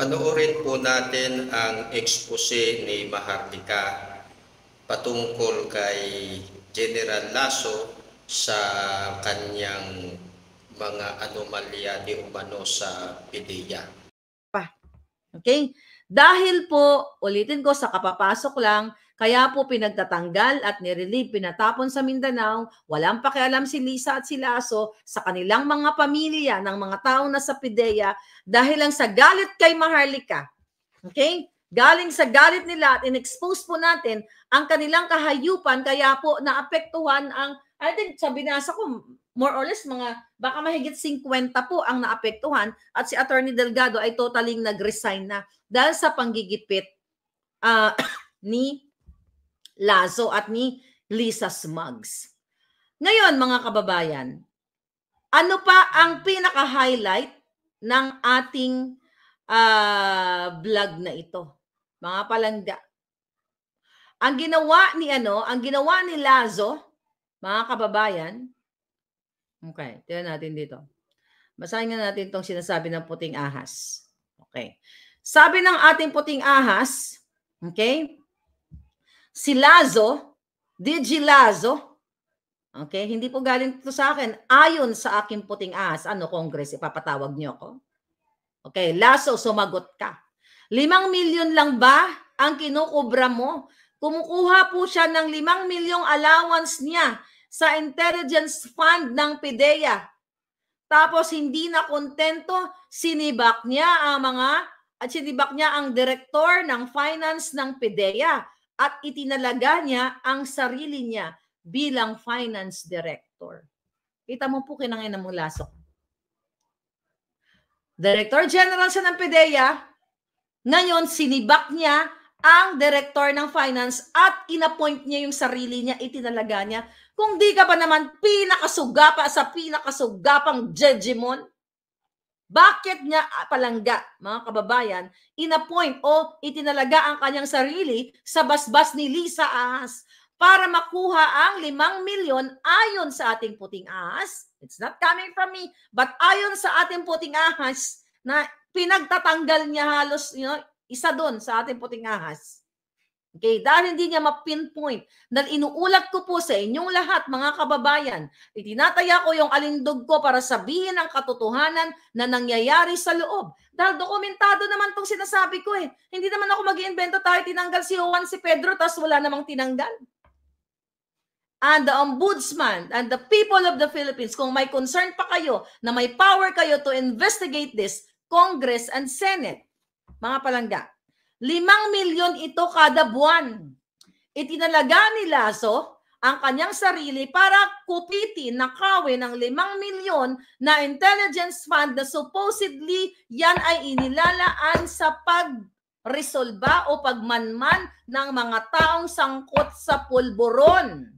Panoorin po natin ang expose ni Mahardika patungkol kay General Lasso sa kanyang mga anomalya di umano sa PDEA. Okay? Dahil po, ulitin ko, sa kapapasok lang, kaya po pinagtatanggal at nirelieve pinatapon sa Mindanao, walang pakialam si Lisa at si Laso sa kanilang mga pamilya ng mga tao na sa PIDEA dahil lang sa galit kay Maharlika. Okay? Galing sa galit nila at inexpose po natin ang kanilang kahayupan kaya po naapektuhan ang, I think sa binasa ko, more or less mga baka mahigit 50 po ang naapektuhan at si Attorney Delgado ay totaling nag-resign na dahil sa panggigipit uh, ni Lazo at ni Lisa Smugs. Ngayon mga kababayan, ano pa ang pinaka-highlight ng ating uh, vlog na ito? Mga palangga. Ang ginawa ni ano, ang ginawa ni Lazo, mga kababayan, okay, tingnan natin dito. Basahin nga natin itong sinasabi ng puting ahas. Okay. Sabi ng ating puting ahas, okay, si Lazo, DG Lazo, okay, hindi po galing ito sa akin, ayon sa aking puting as, ano Congress, ipapatawag niyo ako? Okay, Lazo, sumagot ka. Limang milyon lang ba ang kinukubra mo? Kumukuha po siya ng limang milyong allowance niya sa intelligence fund ng PIDEA. Tapos hindi na kontento, sinibak niya ang mga at sinibak niya ang director ng finance ng PIDEA at itinalaga niya ang sarili niya bilang finance director. Kita mo po kinangin ng lasok. Director General siya ng PDEA, ngayon sinibak niya ang director ng finance at inappoint niya yung sarili niya, itinalaga niya. Kung di ka pa naman pinakasuga pa sa pinakasugapang jejimon, bakit niya ah, palangga, mga kababayan, inappoint o itinalaga ang kanyang sarili sa basbas ni Lisa Ahas para makuha ang 5 milyon ayon sa ating puting ahas? It's not coming from me, but ayon sa ating puting ahas na pinagtatanggal niya halos you know, isa doon sa ating puting ahas. Okay, dahil hindi niya ma-pinpoint. Dahil inuulat ko po sa inyong lahat, mga kababayan, itinataya ko yung alindog ko para sabihin ang katotohanan na nangyayari sa loob. Dahil dokumentado naman itong sinasabi ko eh. Hindi naman ako mag iimbento tayo, tinanggal si Juan, si Pedro, tapos wala namang tinanggal. And the ombudsman and the people of the Philippines, kung may concern pa kayo na may power kayo to investigate this, Congress and Senate, mga palangga, Limang milyon ito kada buwan. Itinalaga ni Lasso ang kanyang sarili para kupitin na kawin ng limang milyon na intelligence fund na supposedly yan ay inilalaan sa pagresolba o pagmanman ng mga taong sangkot sa pulburon.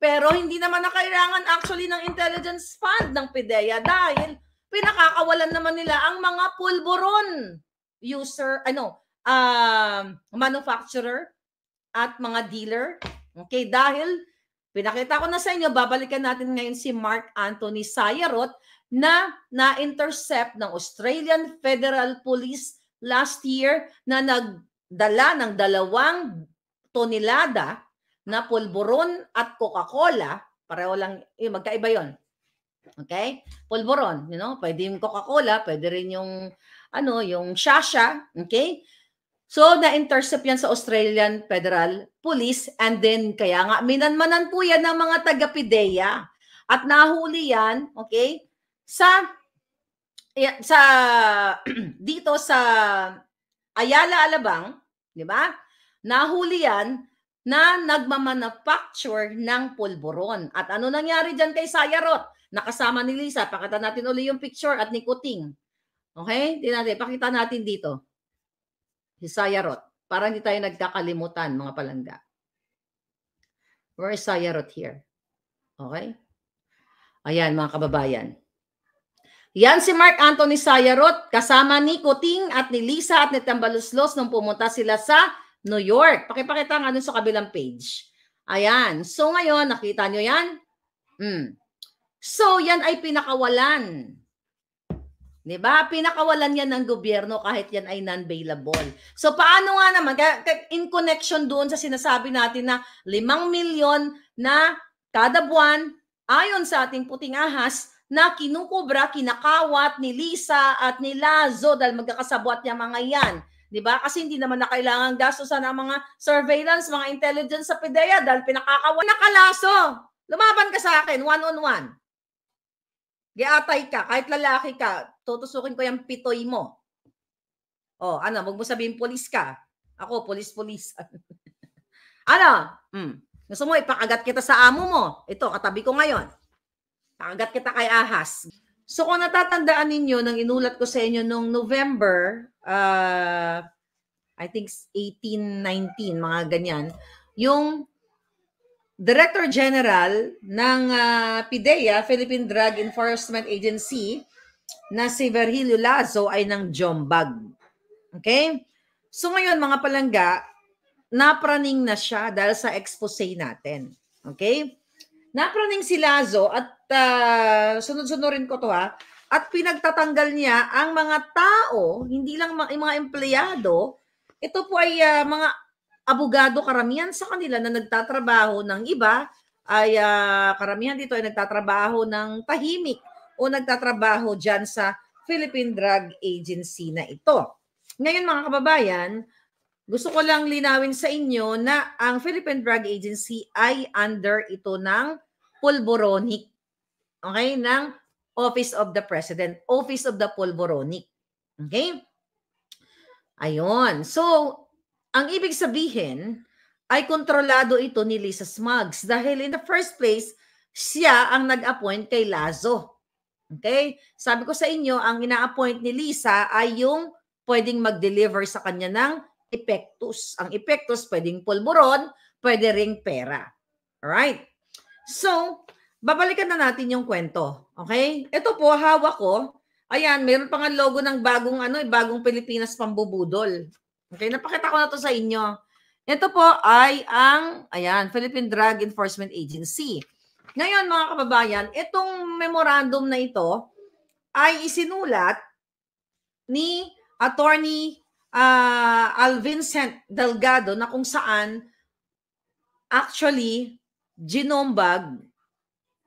Pero hindi naman na kailangan actually ng intelligence fund ng PIDEA dahil pinakakawalan naman nila ang mga pulburon user, ano, um, manufacturer at mga dealer. Okay, dahil pinakita ko na sa inyo, babalikan natin ngayon si Mark Anthony Sayarot na na-intercept ng Australian Federal Police last year na nagdala ng dalawang tonelada na pulburon at Coca-Cola. Pareho lang, eh, magkaiba yon. Okay? Pulburon, you know, pwede yung Coca-Cola, pwede rin yung ano, yung Shasha, okay? So, na-intercept yan sa Australian Federal Police and then kaya nga minanmanan po yan ng mga taga-PIDEA. At nahuli yan, okay, sa sa dito sa Ayala Alabang, di ba? Nahuli yan na nagmamanufacture ng pulburon. At ano nangyari diyan kay Sayarot? Nakasama ni Lisa. Pakita natin uli yung picture at ni Kuting. Okay? Di natin. Pakita natin dito. Hisayarot. Para hindi tayo nagkakalimutan, mga palangga. Where is Sayarot here? Okay? Ayan, mga kababayan. Yan si Mark Anthony Sayarot, kasama ni Kuting at ni Lisa at ni Tambaluslos nung pumunta sila sa New York. Pakipakita nga dun sa kabilang page. Ayan. So ngayon, nakita nyo yan? Mm. So yan ay pinakawalan 'Di ba? Pinakawalan yan ng gobyerno kahit yan ay non-bailable. So paano nga naman in connection doon sa sinasabi natin na 5 milyon na kada buwan ayon sa ating puting ahas na kinukubra, kinakawat ni Lisa at ni Lazo dahil magkakasabwat niya mga yan. 'di ba? Kasi hindi naman nakailangan kailangan gastusan ang mga surveillance, mga intelligence sa PDEA dahil pinakakawa nakalaso. Lumaban ka sa akin one on one. Giatay ka, kahit lalaki ka, tutusukin ko yung pitoy mo. Oh, ano, wag mo sabihin polis ka. Ako, polis-polis. ano? Mm. Gusto mo, ipakagat kita sa amo mo. Ito, katabi ko ngayon. Pakagat kita kay Ahas. So kung natatandaan ninyo, nang inulat ko sa inyo nung November, uh, I think 18, 19, mga ganyan, yung Director General ng uh, PIDEA, Philippine Drug Enforcement Agency, na si Virgilio Lazo ay ng Jombag. Okay? So ngayon mga palangga, napraning na siya dahil sa expose natin. Okay? Napraning si Lazo at uh, sunod-sunod rin ko to ha, at pinagtatanggal niya ang mga tao, hindi lang mga, mga empleyado, ito po ay uh, mga abogado karamihan sa kanila na nagtatrabaho ng iba ay uh, karamihan dito ay nagtatrabaho ng tahimik o nagtatrabaho dyan sa Philippine Drug Agency na ito. Ngayon mga kababayan, gusto ko lang linawin sa inyo na ang Philippine Drug Agency ay under ito ng Polboronic. Okay? Ng Office of the President. Office of the Polboronic. Okay? Ayon. So, ang ibig sabihin ay kontrolado ito ni Lisa Smugs dahil in the first place, siya ang nag-appoint kay Lazo. Okay? Sabi ko sa inyo, ang ina-appoint ni Lisa ay yung pwedeng mag-deliver sa kanya ng epektus. Ang epektus pwedeng pulburon, pwede ring pera. Alright? So, babalikan na natin yung kwento. Okay? Ito po, hawak ko. Ayan, mayroon pa nga logo ng bagong ano, eh, bagong Pilipinas pambubudol. Okay, napakita ko na to sa inyo. Ito po ay ang, ayan, Philippine Drug Enforcement Agency. Ngayon mga kababayan, itong memorandum na ito ay isinulat ni Attorney uh, ah, Alvincent Delgado na kung saan actually ginombag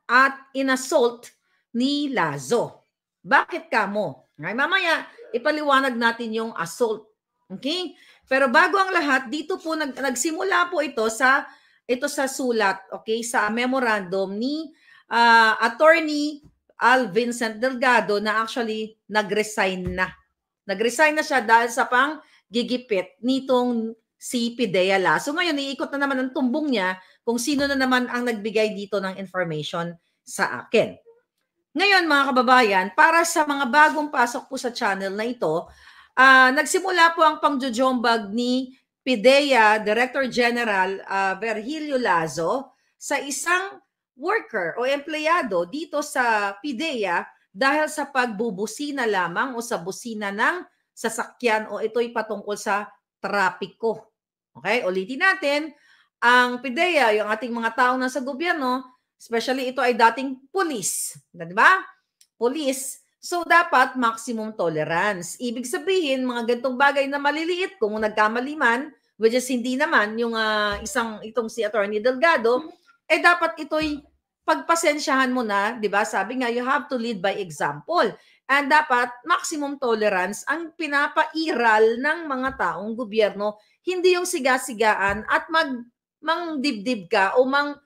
at inassault ni Lazo. Bakit kamo? mo? Ngay, mamaya, ipaliwanag natin yung assault Okay? Pero bago ang lahat, dito po nag, nagsimula po ito sa ito sa sulat, okay, sa memorandum ni uh, attorney Al Vincent Delgado na actually nagresign na. Nagresign na siya dahil sa pang gigipit nitong si Pidea Lasso. Ngayon, iikot na naman ang tumbong niya kung sino na naman ang nagbigay dito ng information sa akin. Ngayon mga kababayan, para sa mga bagong pasok po sa channel na ito, Uh, nagsimula po ang pangjojombag ni PIDEA Director General uh, Virgilio Lazo sa isang worker o empleyado dito sa PIDEA dahil sa pagbubusina lamang o sa busina ng sasakyan o ito'y patungkol sa trapiko. Okay, ulitin natin, ang PIDEA, yung ating mga tao na sa gobyerno, especially ito ay dating pulis, di ba? Pulis, So dapat maximum tolerance. Ibig sabihin, mga gantong bagay na maliliit, kung nagkamali man, which is hindi naman yung uh, isang itong si Attorney Delgado, mm-hmm. eh dapat ito'y pagpasensyahan mo na, 'di ba? Sabi nga you have to lead by example. And dapat maximum tolerance ang pinapairal ng mga taong gobyerno, hindi yung siga-sigaan at mag mangdibdib ka o mang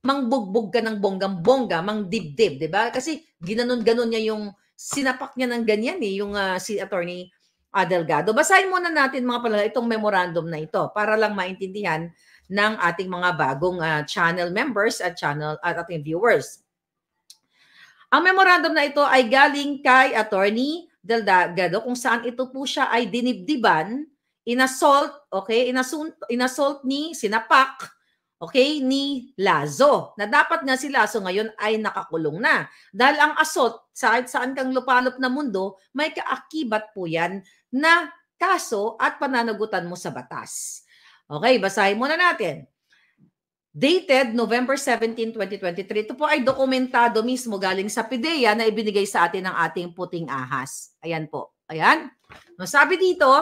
mangbugbog ka ng bonggang-bongga, mangdibdib, 'di ba? Kasi ginanon-ganon niya yung sinapak niya ng ganyan eh, yung uh, si Attorney uh, Delgado. Basahin muna natin mga palala itong memorandum na ito para lang maintindihan ng ating mga bagong uh, channel members at channel at ating viewers. Ang memorandum na ito ay galing kay Attorney Delgado kung saan ito po siya ay dinibdiban, inassault, okay, inassault, inassault ni sinapak okay, ni Lazo. Na dapat nga si Lazo ngayon ay nakakulong na. Dahil ang asot, sa kahit saan kang lupalop na mundo, may kaakibat po yan na kaso at pananagutan mo sa batas. Okay, basahin muna natin. Dated November 17, 2023. Ito po ay dokumentado mismo galing sa PIDEA na ibinigay sa atin ng ating puting ahas. Ayan po. Ayan. Sabi dito,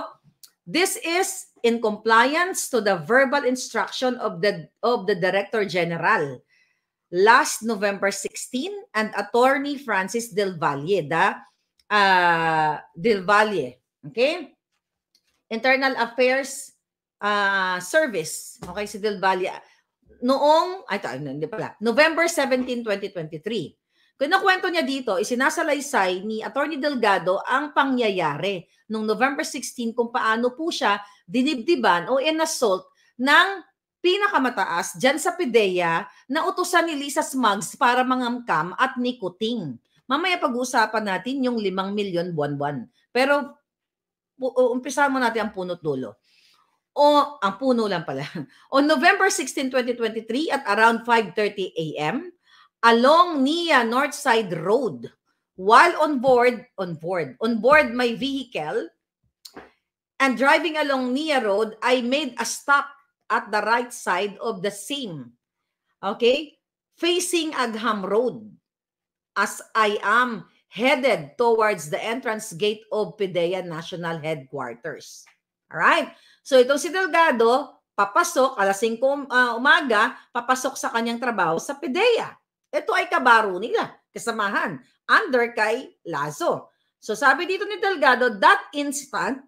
This is in compliance to the verbal instruction of the of the Director General last November 16 and attorney Francis Del Valle, the uh, Del Valle, okay? Internal Affairs uh, Service, okay si Del Valle noong ay ito, hindi pala, November 17, 2023. Kinakwento niya dito, isinasalaysay ni Attorney Delgado ang pangyayari noong November 16 kung paano po siya dinibdiban o inassault ng pinakamataas dyan sa PIDEA na utusan ni Lisa Smugs para mangamkam at ni Kuting. Mamaya pag-uusapan natin yung 5 milyon buwan-buwan. Pero umpisa mo natin ang punot dulo o ang puno lang pala. On November 16, 2023 at around 5:30 AM, along Nia Northside Road while on board, on board, on board my vehicle and driving along Nia Road, I made a stop at the right side of the same. Okay? Facing Agham Road as I am headed towards the entrance gate of PIDEA National Headquarters. all right So itong si Delgado, papasok, alas 5 uh, ah, umaga, papasok sa kanyang trabaho sa PIDEA. Ito ay kabaro nila, kasamahan, under kay Lazo. So sabi dito ni Delgado, that instant,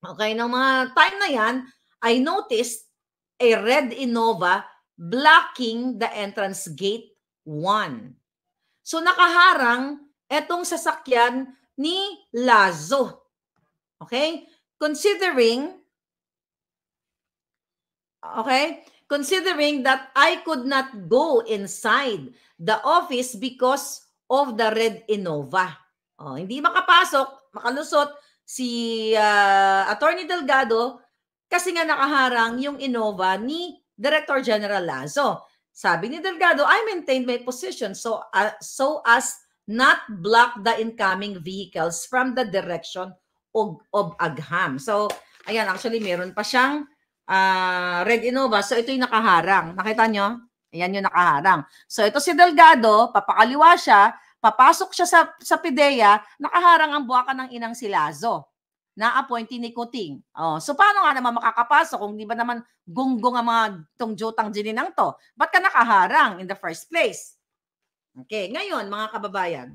okay, ng mga time na yan, I noticed a red Innova blocking the entrance gate 1. So nakaharang etong sasakyan ni Lazo. Okay? Considering Okay? considering that I could not go inside the office because of the Red Innova. Oh, hindi makapasok, makalusot si uh, ah, Attorney Delgado kasi nga nakaharang yung Innova ni Director General Lazo. Sabi ni Delgado, I maintained my position so uh, so as not block the incoming vehicles from the direction of, of Agham. So, ayan, actually meron pa siyang uh, Red Innova. So ito yung nakaharang. Nakita nyo? Ayan yung nakaharang. So ito si Delgado, papakaliwa siya, papasok siya sa, sa PIDEA, nakaharang ang buwakan ng inang Silazo na appointee ni Kuting. Oh, so paano nga naman makakapasok kung di ba naman gunggong ang mga tong jotang jininang to? Ba't ka nakaharang in the first place? Okay, ngayon mga kababayan.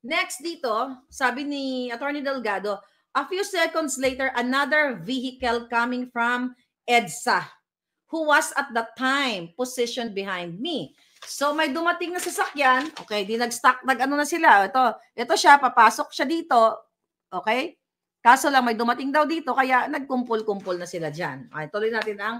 Next dito, sabi ni Attorney Delgado, A few seconds later, another vehicle coming from EDSA who was at that time positioned behind me. So may dumating na sasakyan, okay, di nag-stack, nag-ano na sila. Ito, ito siya, papasok siya dito, okay? Kaso lang may dumating daw dito, kaya nagkumpul-kumpul na sila dyan. Okay, tuloy natin ang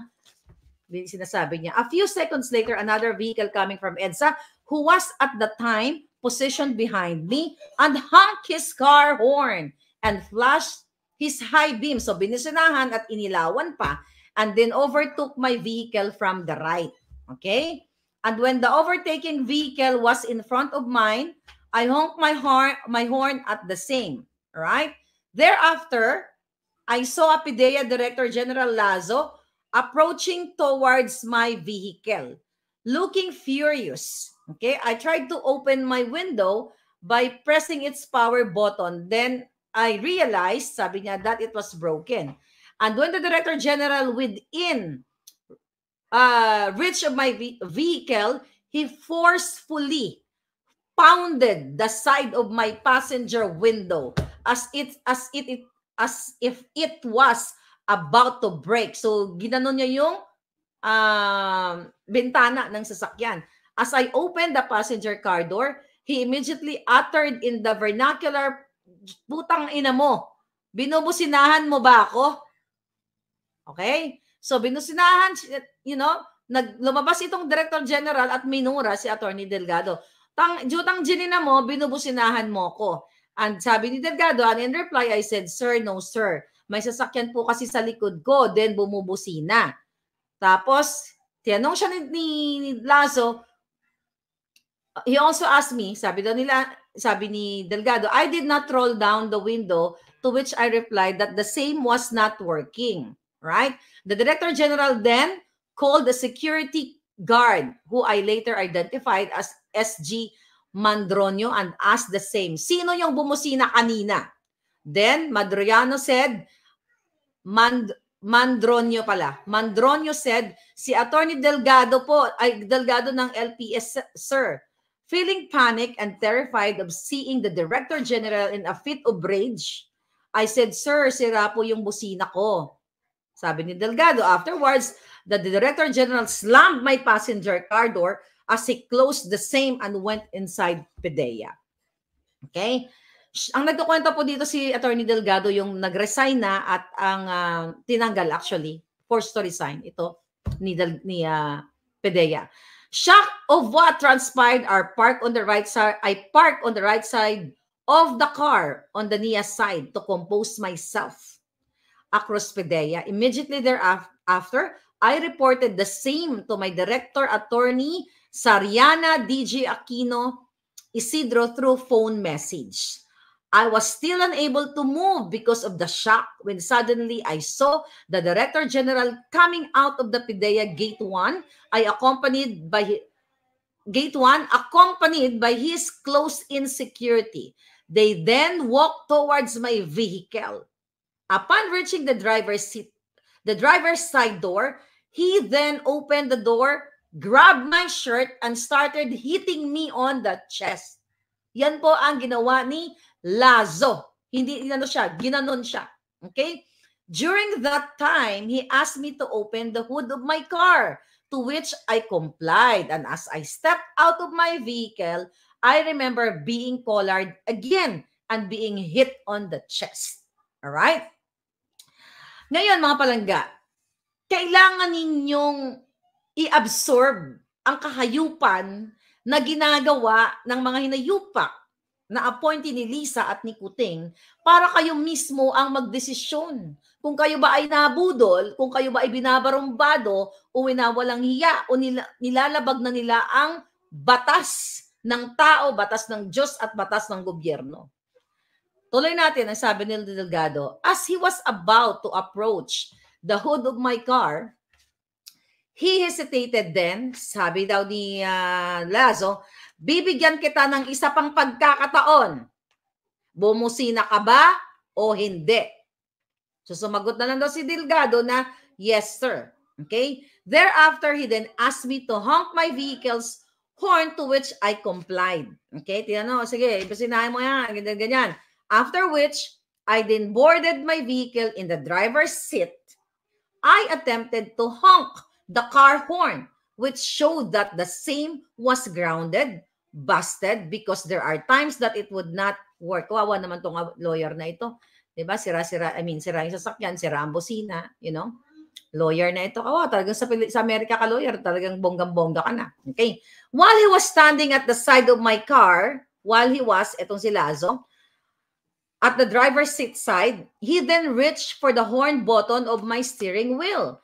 sinasabi niya. A few seconds later, another vehicle coming from EDSA who was at the time positioned behind me and honk his car horn. and flashed his high beam. So binisinahan at inilawan pa and then overtook my vehicle from the right. Okay? And when the overtaking vehicle was in front of mine, I honked my horn, my horn at the same. Right? Thereafter, I saw Apidea Director General Lazo approaching towards my vehicle, looking furious. Okay, I tried to open my window by pressing its power button. Then I realized, sabi niya, that it was broken. And when the Director General within uh, reach of my vehicle, he forcefully pounded the side of my passenger window as it as it, it as if it was about to break. So ginanon niya yung um, bintana ng sasakyan. As I opened the passenger car door, he immediately uttered in the vernacular putang ina mo. Binubusinahan mo ba ako? Okay? So binusinahan, you know, naglumabas itong Director General at minura si Attorney Delgado. Tang, jutang ginina mo, binubusinahan mo ko. And sabi ni Delgado, and in reply, I said, Sir, no sir. May sasakyan po kasi sa likod ko, then bumubusina. Tapos, tinanong siya ni, ni Lazo, he also asked me, sabi daw nila, sabi ni Delgado, I did not roll down the window to which I replied that the same was not working, right? The Director General then called the security guard who I later identified as SG Mandronio and asked the same, sino yung bumusina kanina? Then Madriano said, Mand Mandronio pala. Mandronio said, si Attorney Delgado po, ay Delgado ng LPS, sir. Feeling panic and terrified of seeing the Director General in a fit of rage, I said, Sir, sira po yung busina ko. Sabi ni Delgado. Afterwards, the Director General slammed my passenger car door as he closed the same and went inside PDEA. Okay? Ang nagkukwento po dito si Attorney Delgado yung nag-resign na at ang uh, tinanggal actually, forced to resign ito ni, Del, ni uh, ah, PDEA. Shock of what transpired are park on the right side. I park on the right side of the car on the near side to compose myself. Across Pedea. Immediately thereafter, I reported the same to my director, attorney Sariana DG Aquino Isidro through phone message. I was still unable to move because of the shock when suddenly I saw the Director General coming out of the PIDEA Gate 1. I accompanied by Gate 1, accompanied by his close-in security. They then walked towards my vehicle. Upon reaching the driver's seat, the driver's side door, he then opened the door, grabbed my shirt, and started hitting me on the chest. Yan po ang ginawa ni Lazo. Hindi inano siya, ginanon siya. Okay? During that time, he asked me to open the hood of my car, to which I complied. And as I stepped out of my vehicle, I remember being collared again and being hit on the chest. All right? Ngayon, mga palangga, kailangan ninyong i-absorb ang kahayupan na ginagawa ng mga hinayupak na appointee ni Lisa at ni Kuting para kayo mismo ang magdesisyon. Kung kayo ba ay nabudol, kung kayo ba ay binabarumbado o walang hiya o nilalabag na nila ang batas ng tao, batas ng Diyos at batas ng gobyerno. Tuloy natin ang sabi ni Delgado, as he was about to approach the hood of my car, he hesitated then, sabi daw ni uh, Lazo, bibigyan kita ng isa pang pagkakataon. Bumusina ka ba o hindi? So sumagot na lang daw si Delgado na, yes sir. Okay? Thereafter, he then asked me to honk my vehicle's horn to which I complied. Okay? Tinanong, oh, sige, ipasinahin mo yan, ganyan, ganyan. After which, I then boarded my vehicle in the driver's seat. I attempted to honk the car horn, which showed that the same was grounded busted because there are times that it would not work. Kawawa naman tong ah, lawyer na ito. 'Di ba? Sira-sira, I mean, sira yung sasakyan, sira ang busina, you know? Lawyer na ito. Kawawa, talagang sa, sa Amerika ka lawyer, talagang bonggang-bongga ka na. Okay. While he was standing at the side of my car, while he was, etong si Lazo, at the driver's seat side, he then reached for the horn button of my steering wheel.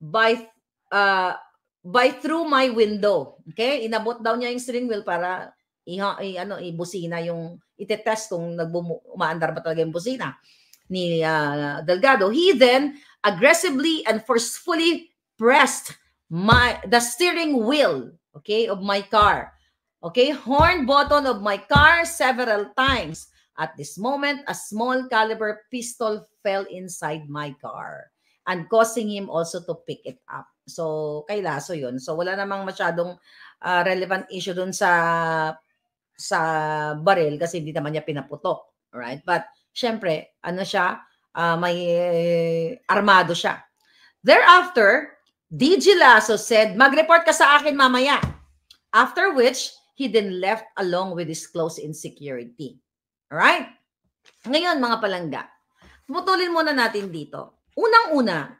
By uh, by through my window. Okay? Inabot daw niya yung steering wheel para iha, i, ano, ibusina yung itetest kung umaandar ba talaga yung busina ni uh, Delgado. He then aggressively and forcefully pressed my the steering wheel okay of my car okay horn button of my car several times at this moment a small caliber pistol fell inside my car and causing him also to pick it up So, kay Lasso yun. So, wala namang masyadong uh, relevant issue dun sa sa baril kasi hindi naman niya pinaputok. Alright? But, syempre, ano siya, uh, may uh, armado siya. Thereafter, DG Lasso said, mag-report ka sa akin mamaya. After which, he then left along with his close insecurity. Alright? Ngayon, mga palangga, putulin muna natin dito. Unang-una,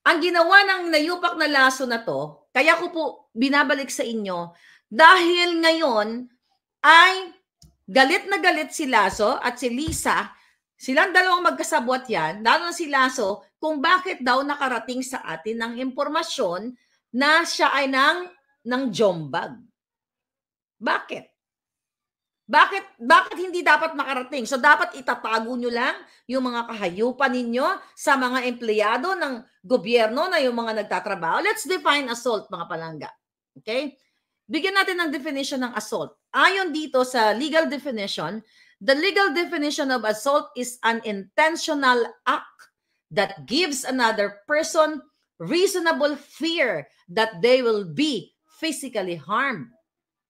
ang ginawa ng nayupak na laso na to, kaya ko po binabalik sa inyo, dahil ngayon ay galit na galit si Laso at si Lisa, silang dalawang magkasabwat yan, lalo na si Laso, kung bakit daw nakarating sa atin ng impormasyon na siya ay ng, ng jombag. Bakit? Bakit bakit hindi dapat makarating? So dapat itatago nyo lang yung mga kahayupan ninyo sa mga empleyado ng gobyerno na yung mga nagtatrabaho. Let's define assault mga palangga. Okay? Bigyan natin ng definition ng assault. Ayon dito sa legal definition, the legal definition of assault is an intentional act that gives another person reasonable fear that they will be physically harmed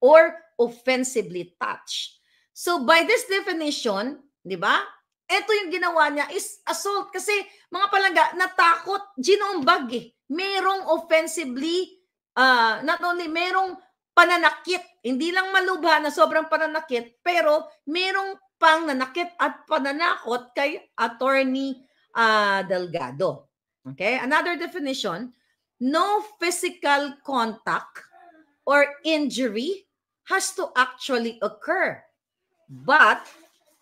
or offensively touch. So by this definition, di ba? Ito yung ginawa niya is assault kasi mga palangga, natakot, ginumbag eh. Merong offensively, uh, not only merong pananakit, hindi lang malubha na sobrang pananakit, pero merong pang nanakit at pananakot kay attorney uh, Delgado. Okay? Another definition, no physical contact or injury has to actually occur. But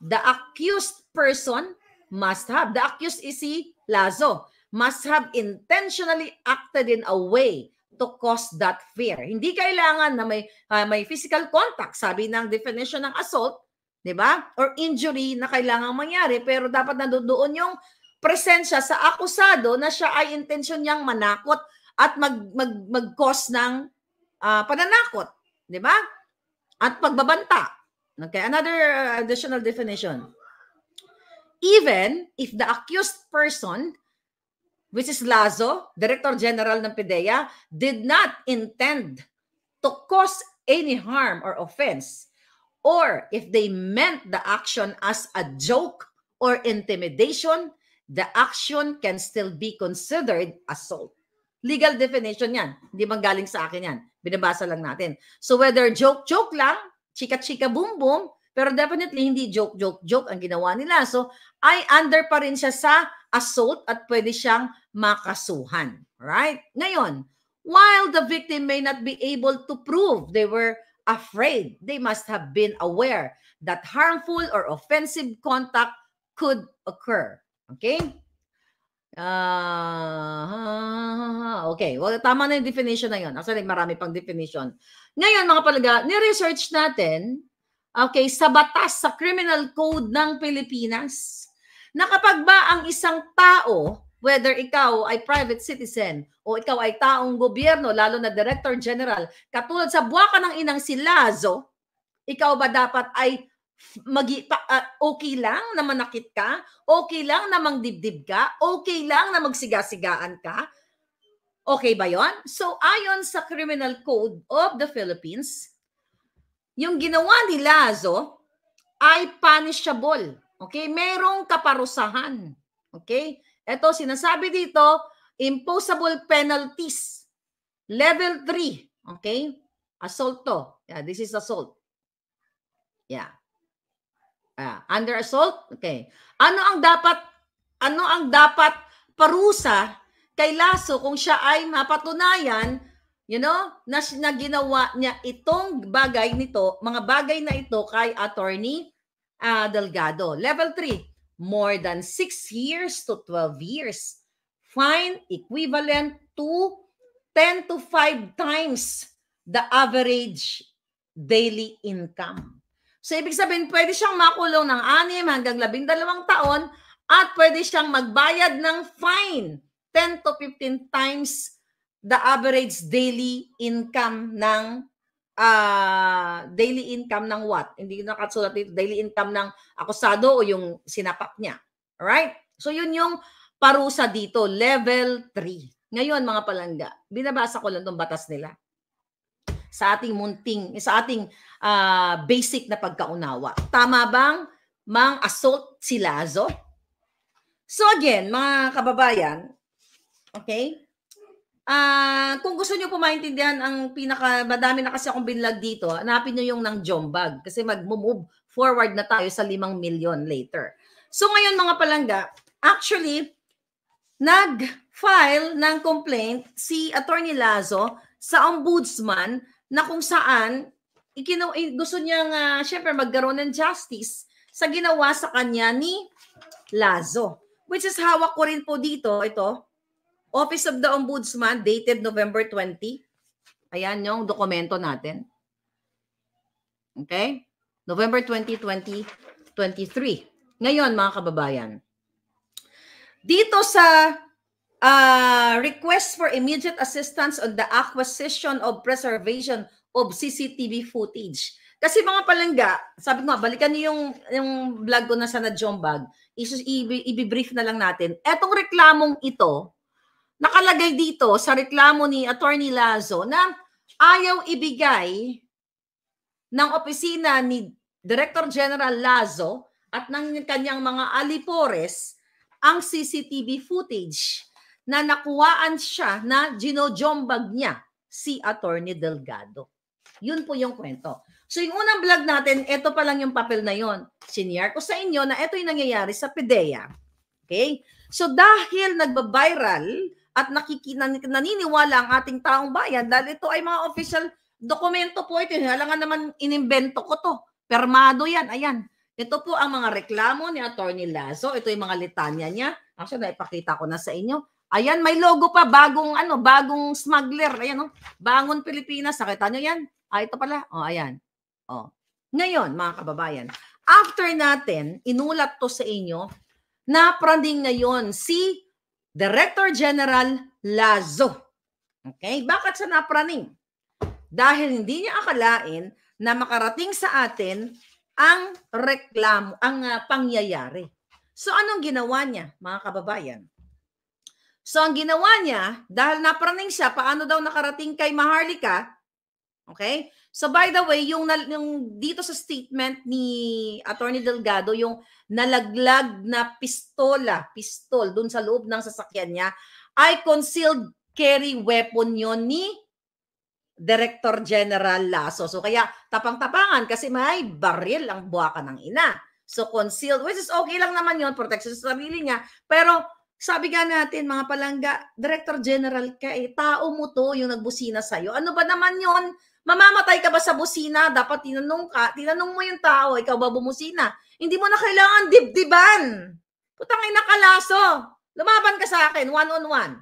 the accused person must have, the accused is si Lazo, must have intentionally acted in a way to cause that fear. Hindi kailangan na may uh, may physical contact, sabi ng definition ng assault, 'di ba? Or injury na kailangan mangyari pero dapat nandoon yung presensya sa akusado na siya ay intention niyang manakot at mag mag mag-cause ng uh, pananakot, 'di ba? at pagbabanta. Okay, another uh, additional definition. Even if the accused person, which is Lazo, Director General ng PDEA, did not intend to cause any harm or offense, or if they meant the action as a joke or intimidation, the action can still be considered assault. Legal definition yan. Hindi bang galing sa akin yan. Binabasa lang natin. So whether joke-joke lang, chika-chika boom-boom, pero definitely hindi joke-joke-joke ang ginawa nila. So ay under pa rin siya sa assault at pwede siyang makasuhan. Right? Ngayon, while the victim may not be able to prove they were afraid, they must have been aware that harmful or offensive contact could occur. Okay? Ah, uh, okay. Well, tama na yung definition na yun. Actually, marami pang definition. Ngayon, mga palaga, ni-research natin, okay, sa batas, sa criminal code ng Pilipinas, na kapag ba ang isang tao, whether ikaw ay private citizen o ikaw ay taong gobyerno, lalo na director general, katulad sa buwakan ng inang si Lazo, ikaw ba dapat ay magi pa, uh, okay lang na manakit ka, okay lang na mangdibdib ka, okay lang na magsiga-sigaan ka. Okay ba 'yon? So ayon sa Criminal Code of the Philippines, yung ginawa ni Lazo ay punishable. Okay? Merong kaparusahan. Okay? Ito sinasabi dito, imposable penalties. Level 3. Okay? Assault to. Yeah, this is assault. Yeah. Ah, under assault? Okay. Ano ang dapat ano ang dapat parusa kay Lasso kung siya ay mapatunayan, you know, na, na ginawa niya itong bagay nito, mga bagay na ito kay attorney uh, Delgado. Level 3, more than 6 years to 12 years. Fine equivalent to 10 to 5 times the average daily income. So, ibig sabihin, pwede siyang makulong ng 6 hanggang 12 taon at pwede siyang magbayad ng fine 10 to 15 times the average daily income ng uh, daily income ng what? Hindi ko nakasulat dito. Daily income ng akusado o yung sinapak niya. Alright? So, yun yung parusa dito. Level 3. Ngayon, mga palangga, binabasa ko lang tong batas nila sa ating munting, sa ating uh, basic na pagkaunawa. Tama bang mang assault si Lazo? So again, mga kababayan, okay? Uh, kung gusto niyo po maintindihan ang pinaka, madami na kasi akong binlog dito, hanapin niyo yung ng Jombag kasi mag-move forward na tayo sa 5 million later. So ngayon mga palangga, actually, nag-file ng complaint si Attorney Lazo sa ombudsman na kung saan ikinaw, gusto niyang uh, syempre magkaroon ng justice sa ginawa sa kanya ni Lazo. Which is hawak ko rin po dito, ito, Office of the Ombudsman, dated November 20. Ayan yung dokumento natin. Okay? November 20, 2023. Ngayon, mga kababayan, dito sa Uh, request for immediate assistance on the acquisition of preservation of CCTV footage. Kasi mga palangga, sabi ko balikan niyo yung, yung vlog ko na sa Nadjombag. I-brief na lang natin. Etong reklamong ito, nakalagay dito sa reklamo ni Attorney Lazo na ayaw ibigay ng opisina ni Director General Lazo at ng kanyang mga alipores ang CCTV footage na nakuwaan siya na ginojombag niya si Attorney Delgado. Yun po yung kwento. So yung unang vlog natin, ito pa lang yung papel na yon. Siniar ko sa inyo na ito yung nangyayari sa PDEA. Okay? So dahil nagbabiral at nakikinan naniniwala ang ating taong bayan dahil ito ay mga official dokumento po ito. Hala naman inimbento ko to. Permado yan. Ayan. Ito po ang mga reklamo ni Attorney Lazo. Ito yung mga litanya niya. Actually, naipakita ko na sa inyo. Ayan, may logo pa, bagong ano, bagong smuggler. Ayan, oh. Bangon Pilipinas, nakita nyo yan? Ah, ito pala. Oh, ayan. Oh. Ngayon, mga kababayan, after natin, inulat to sa inyo, na pranding ngayon si Director General Lazo. Okay? Bakit sa napraning? Dahil hindi niya akalain na makarating sa atin ang reklamo, ang uh, pangyayari. So anong ginawa niya, mga kababayan? So ang ginawa niya, dahil napraning siya, paano daw nakarating kay Maharlika? Okay? So by the way, yung, yung dito sa statement ni Attorney Delgado, yung nalaglag na pistola, pistol, dun sa loob ng sasakyan niya, ay concealed carry weapon yon ni Director General Lasso. So kaya tapang-tapangan kasi may baril ang buwaka ng ina. So concealed, which is okay lang naman yon protection sa sarili niya. Pero sabi nga natin, mga palangga, Director General ka eh, tao mo to yung nagbusina sa'yo. Ano ba naman yon? Mamamatay ka ba sa busina? Dapat tinanong ka, tinanong mo yung tao, ikaw ba bumusina? Hindi mo na kailangan dibdiban. Putang ina kalaso. Lumaban ka sa akin, one on one.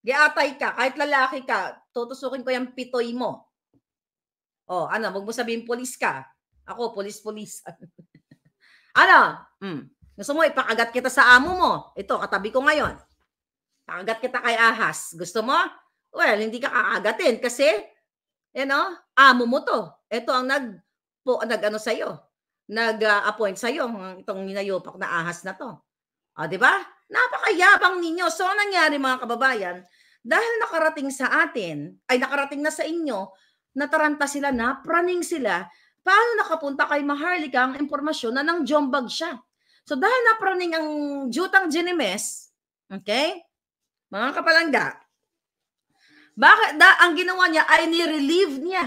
Giatay ka, kahit lalaki ka, tutusukin ko yung pitoy mo. Oh, ano, wag mo sabihin polis ka. Ako, polis-polis. ano? Mm. Gusto mo, ipakagat kita sa amo mo. Ito, katabi ko ngayon. Pakagat kita kay ahas. Gusto mo? Well, hindi ka kakagatin kasi, you know, amo mo to. Ito ang nag, po, nag ano sa'yo. Nag-appoint uh, sa'yo itong ninayopak na ahas na to. O, ah, di ba? Napakayabang ninyo. So, ang nangyari mga kababayan, dahil nakarating sa atin, ay nakarating na sa inyo, nataranta sila na, praning sila, paano nakapunta kay Maharlika ang impormasyon na nang jombag siya? So dahil napraning ang jutang Genimes, okay? Mga kapalangga, bakit da ang ginawa niya ay ni-relieve niya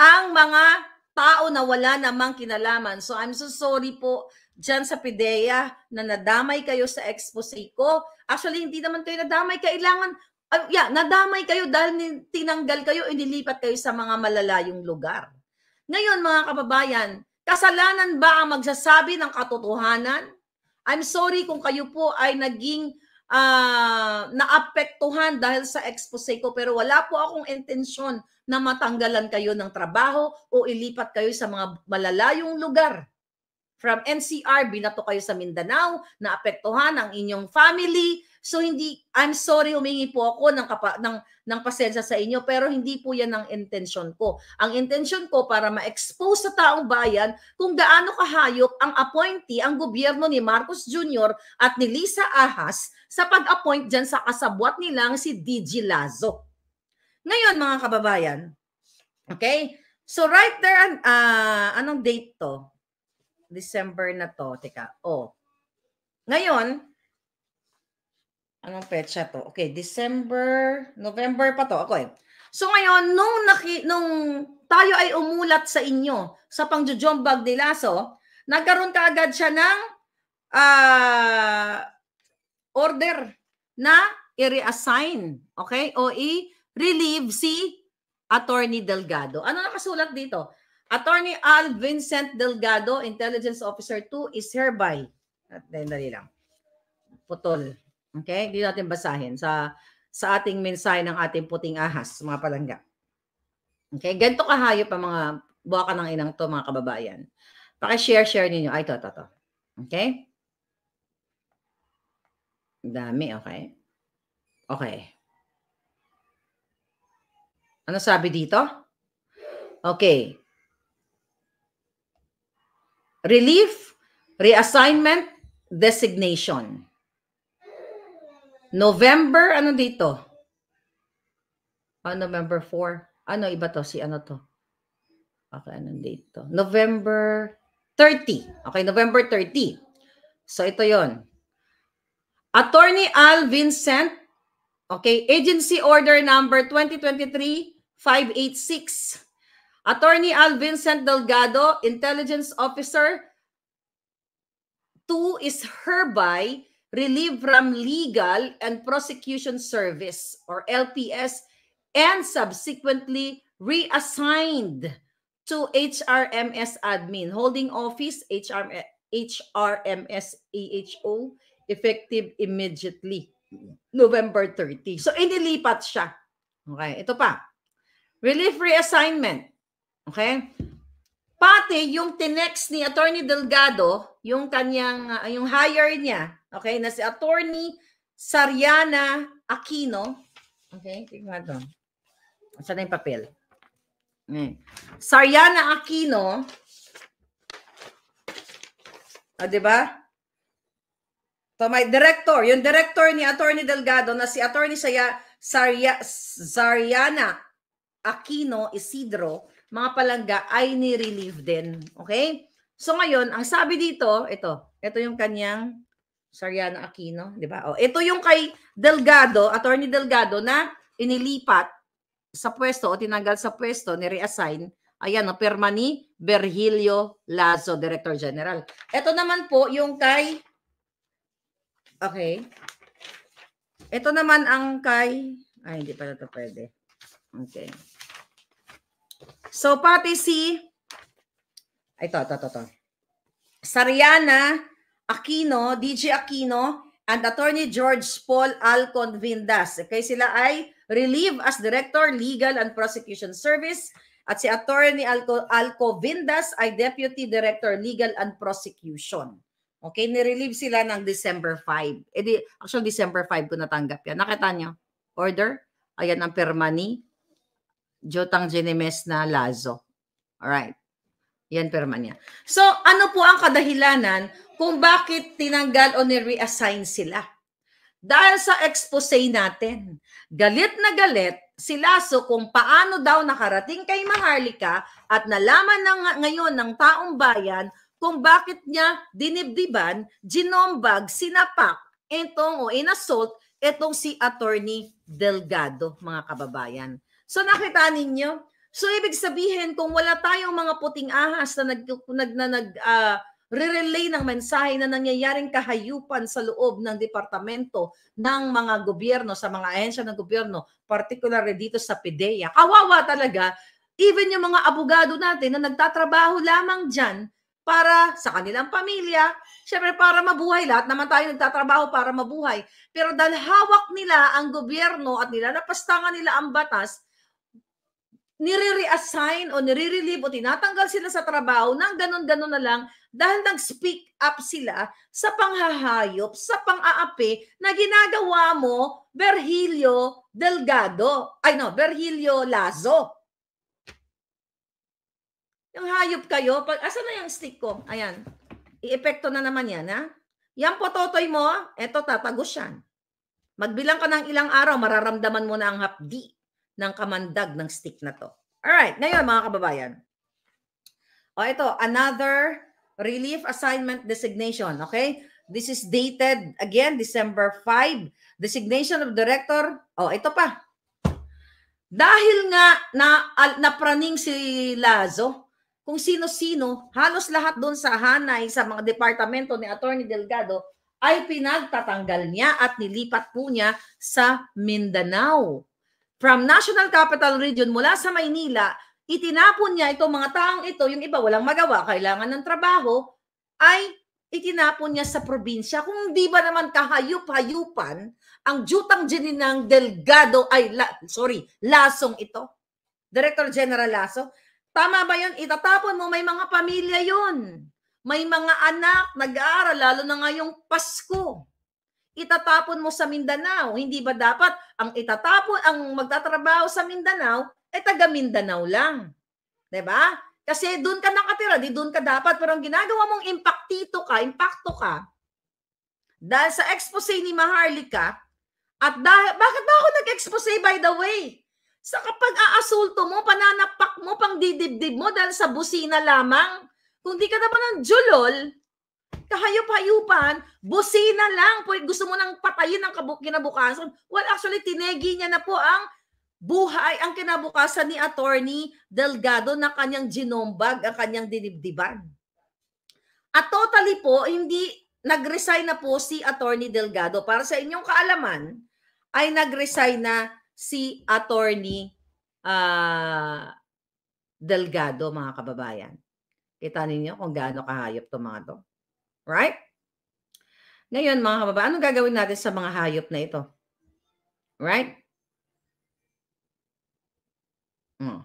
ang mga tao na wala namang kinalaman. So I'm so sorry po dyan sa PIDEA na nadamay kayo sa expose ko. Actually, hindi naman kayo nadamay. Kailangan, uh, yeah, nadamay kayo dahil tinanggal kayo, inilipat kayo sa mga malalayong lugar. Ngayon, mga kababayan, Kasalanan ba ang magsasabi ng katotohanan? I'm sorry kung kayo po ay naging uh, naapektuhan dahil sa expose ko pero wala po akong intensyon na matanggalan kayo ng trabaho o ilipat kayo sa mga malalayong lugar. From NCR, binato kayo sa Mindanao, naapektuhan ang inyong family, So hindi I'm sorry humingi po ako ng kapa, ng ng pasensya sa inyo pero hindi po 'yan ang intention ko. Ang intention ko para ma-expose sa taong bayan kung gaano kahayop ang appointee ang gobyerno ni Marcos Jr. at ni Lisa Ahas sa pag-appoint diyan sa kasabwat nilang si DJ Lazo. Ngayon mga kababayan, okay? So right there, uh, anong date to? December na to. Teka, oh. Ngayon, Anong petsa to? Okay, December, November pa to. Okay. Eh. So ngayon, nung, naki, nung tayo ay umulat sa inyo sa pangjujombag ni Lasso, nagkaroon kaagad siya ng uh, order na i-reassign, okay? O i-relieve si Attorney Delgado. Ano nakasulat dito? Attorney Al Vincent Delgado, Intelligence Officer 2, is hereby, at dali lang, putol, Okay? Hindi natin basahin sa sa ating mensahe ng ating puting ahas, mga palangga. Okay? Ganito kahayop ang mga buwaka ng inang to, mga kababayan. Paki-share-share ninyo. Ay, to, to, to. Okay? Dami, okay? Okay. Ano sabi dito? Okay. Relief, reassignment, designation. November, ano dito? Oh, November 4. Ano, iba to? Si ano to? Okay, ano dito? November 30. Okay, November 30. So, ito yon. Attorney Al Vincent, okay, Agency Order Number 2023-586. Attorney Al Vincent Delgado, Intelligence Officer, 2 is hereby relieved from legal and prosecution service or LPS and subsequently reassigned to HRMS admin holding office HR, HRMS AHO effective immediately November 30. So inilipat siya. Okay, ito pa. Relief reassignment. Okay? Pati yung tinext ni Attorney Delgado, yung kanyang, uh, yung hire niya, okay, na si Attorney Sariana Aquino. Okay, tignan natin. Saan na yung papel? Mm. Sariana Aquino. O, oh, ah, di ba? So, my director, yung director ni Attorney Delgado na si Attorney Saya, Saria, Sariana Aquino Isidro, mga palangga ay ni-relieve din. Okay? So ngayon, ang sabi dito, ito, ito yung kanyang Sariano Aquino, di ba? O, ito yung kay Delgado, Attorney Delgado na inilipat sa pwesto o tinanggal sa pwesto, ni-reassign. Ayan, no, perma ni Lazo, Director General. Ito naman po yung kay... Okay. Ito naman ang kay... Ay, hindi pa ito pwede. Okay. So, pati si, ito, ito, ito, ito. Sariana Aquino, DJ Aquino, and Attorney George Paul Alconvindas. Okay, sila ay relieved as Director, Legal and Prosecution Service at si Attorney Alco Alcovindas ay Deputy Director, Legal and Prosecution. Okay, nirelieve sila ng December 5. Eh actually, December 5 ko natanggap yan. Nakita nyo? Order? Ayan ang permani. Jotang Jenemes na Lazo. Alright. Yan perma niya. So, ano po ang kadahilanan kung bakit tinanggal o ni-reassign sila? Dahil sa expose natin, galit na galit si Lazo kung paano daw nakarating kay Maharlika at nalaman ng, ngayon ng taong bayan kung bakit niya dinibdiban, ginombag, sinapak, itong o inassault, itong si Attorney Delgado, mga kababayan. So nakita ninyo? So ibig sabihin kung wala tayong mga puting ahas na nag, nag, na, nag uh, re-relay ng mensahe na nangyayaring kahayupan sa loob ng departamento ng mga gobyerno, sa mga ahensya ng gobyerno, particularly dito sa PIDEA. Kawawa talaga, even yung mga abogado natin na nagtatrabaho lamang dyan para sa kanilang pamilya, syempre para mabuhay, lahat naman tayo nagtatrabaho para mabuhay. Pero dahil hawak nila ang gobyerno at nilalapastangan nila ang batas, nire-reassign o nire-relieve o tinatanggal sila sa trabaho nang ganun-ganun na lang dahil nag-speak up sila sa panghahayop, sa pang-aapi na ginagawa mo Virgilio Delgado. Ay no, Virgilio Lazo. Yung hayop kayo, pag, asan na yung stick ko? Ayan. i-epekto na naman yan, ha? Yan po, totoy mo, eto tatagos yan. Magbilang ka ng ilang araw, mararamdaman mo na ang hapdi ng kamandag ng stick na to. Alright, ngayon mga kababayan. O ito, another relief assignment designation, okay? This is dated, again, December 5. Designation of director. O, oh, ito pa. Dahil nga na, napraning si Lazo, kung sino-sino, halos lahat doon sa Hanay, sa mga departamento ni Attorney Delgado, ay pinagtatanggal niya at nilipat po niya sa Mindanao from National Capital Region mula sa Maynila, itinapon niya itong mga taong ito, yung iba walang magawa, kailangan ng trabaho, ay itinapon niya sa probinsya. Kung di ba naman kahayup-hayupan ang jutang ng Delgado, ay la, sorry, Lasong ito, Director General Laso, tama ba yun? Itatapon mo, may mga pamilya yun. May mga anak, nag-aaral, lalo na ngayong Pasko itatapon mo sa Mindanao. Hindi ba dapat ang itatapon, ang magtatrabaho sa Mindanao, ay eh, taga Mindanao lang. ba? Diba? Kasi doon ka nakatira, di doon ka dapat. Pero ang ginagawa mong impaktito ka, impacto ka, dahil sa expose ni Maharlika, at dahil, bakit ba ako nag-expose by the way? Sa kapag aasulto mo, pananapak mo, pang didibdib mo dahil sa busina lamang, kung di ka naman ng julol, kahayop-hayupan, busina lang. Eh, gusto mo nang patayin ang kabuk kinabukasan. Well, actually, tinegi niya na po ang buhay, ang kinabukasan ni Attorney Delgado na kanyang ginombag, ang kanyang dinibdiban. At totally po, hindi nag-resign na po si Attorney Delgado. Para sa inyong kaalaman, ay nag-resign na si Attorney uh, Delgado, mga kababayan. Kita ninyo kung gaano kahayop to mga to. Right? Ngayon, mga kababayan, anong gagawin natin sa mga hayop na ito? Right? Hmm.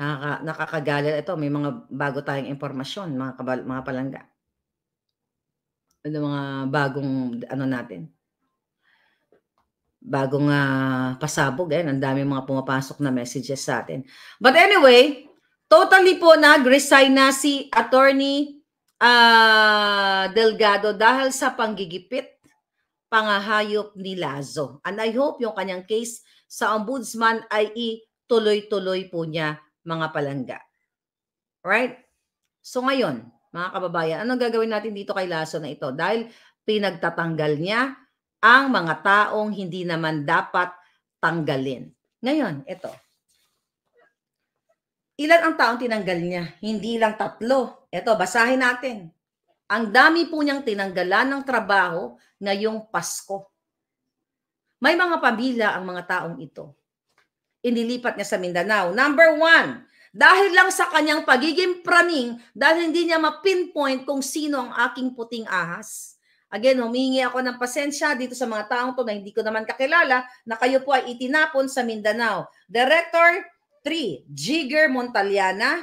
Nakaka, nakakagalit ito. May mga bago tayong impormasyon, mga, kabal, mga palangga. Ano mga bagong, ano natin, bagong uh, pasabog. Eh, ang dami mga pumapasok na messages sa atin. But anyway, totally po nag-resign na si Attorney uh, Delgado dahil sa panggigipit pangahayop ni Lazo. And I hope yung kanyang case sa ombudsman ay ituloy-tuloy po niya mga palangga. Right? So ngayon, mga kababayan, anong gagawin natin dito kay Lazo na ito? Dahil pinagtatanggal niya ang mga taong hindi naman dapat tanggalin. Ngayon, ito. Ilan ang taong tinanggal niya? Hindi lang tatlo ito, basahin natin. Ang dami po niyang tinanggalan ng trabaho na yung Pasko. May mga pamilya ang mga taong ito. Inilipat niya sa Mindanao. Number one, dahil lang sa kanyang pagiging praning dahil hindi niya ma-pinpoint kung sino ang aking puting ahas. Again, humingi ako ng pasensya dito sa mga taong to na hindi ko naman kakilala na kayo po ay itinapon sa Mindanao. Director 3, Jigger Montaliana,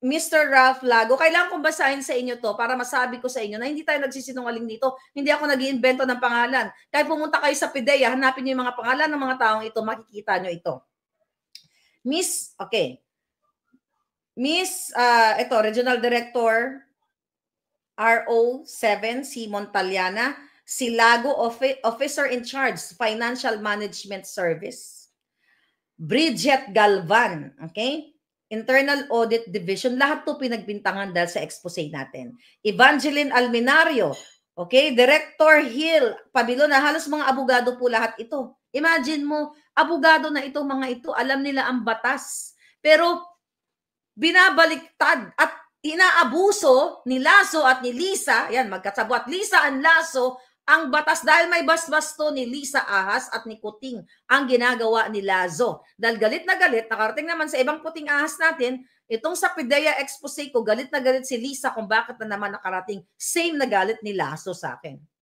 Mr. Ralph Lago, kailangan kong basahin sa inyo to para masabi ko sa inyo na hindi tayo nagsisinungaling dito. Hindi ako nag iimbento ng pangalan. Kahit pumunta kayo sa PIDEA, hanapin niyo yung mga pangalan ng mga taong ito, makikita niyo ito. Miss, okay. Miss, uh, ito, Regional Director RO7, si Montaliana, si Lago, Ofi Officer in Charge, Financial Management Service. Bridget Galvan, okay? Internal Audit Division, lahat to pinagbintangan dahil sa expose natin. Evangeline Alminario, okay, Director Hill, na ah, halos mga abogado po lahat ito. Imagine mo, abogado na itong mga ito, alam nila ang batas. Pero binabaliktad at inaabuso ni Lasso at ni Lisa, yan, magkasabo at Lisa and Lasso ang batas dahil may basbas to ni Lisa Ahas at ni Kuting ang ginagawa ni Lazo. Dahil galit na galit, nakarating naman sa ibang puting ahas natin, itong sa Pidea Expose ko, galit na galit si Lisa kung bakit na naman nakarating same na galit ni Lazo sa akin.